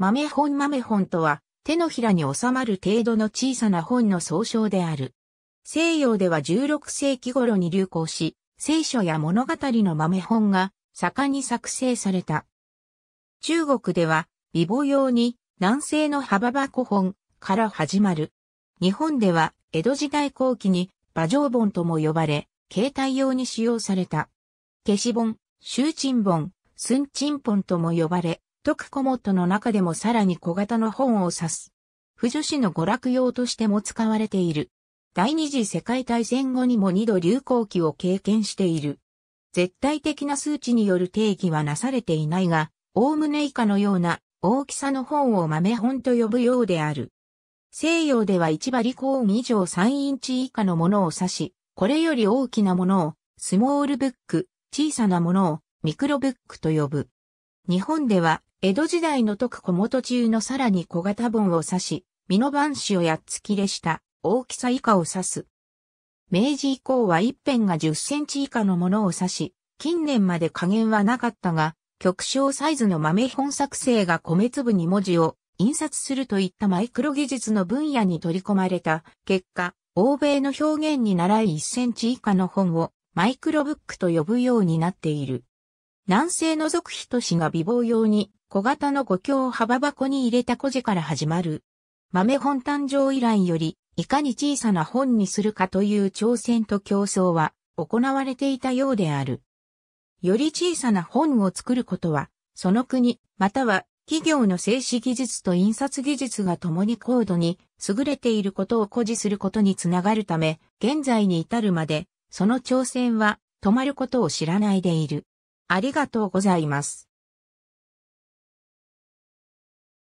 豆本豆本とは、手のひらに収まる程度の小さな本の総称である。西洋では16世紀頃に流行し、聖書や物語の豆本が盛んに作成された。中国では、美母用に南西の幅箱本から始まる。日本では、江戸時代後期に馬上本とも呼ばれ、携帯用に使用された。消し本、集鎮本、寸鎮本とも呼ばれ、徳コモットの中でもさらに小型の本を指す。不女子の娯楽用としても使われている。第二次世界大戦後にも二度流行期を経験している。絶対的な数値による定義はなされていないが、おおむね以下のような大きさの本を豆本と呼ぶようである。西洋では1割ーン以上3インチ以下のものを指し、これより大きなものをスモールブック、小さなものをミクロブックと呼ぶ。日本では江戸時代の徳小元中のさらに小型本を指し、美の番子をやっつきれした大きさ以下を指す。明治以降は一辺が10センチ以下のものを指し、近年まで加減はなかったが、極小サイズの豆本作成が米粒に文字を印刷するといったマイクロ技術の分野に取り込まれた結果、欧米の表現に習い1センチ以下の本をマイクロブックと呼ぶようになっている。南西の属人都市が美貌用に小型の五強を幅箱に入れた小字から始まる。豆本誕生以来より、いかに小さな本にするかという挑戦と競争は行われていたようである。より小さな本を作ることは、その国、または企業の静止技術と印刷技術が共に高度に優れていることを誇示することにつながるため、現在に至るまで、その挑戦は止まることを知らないでいる。ありがとうございます。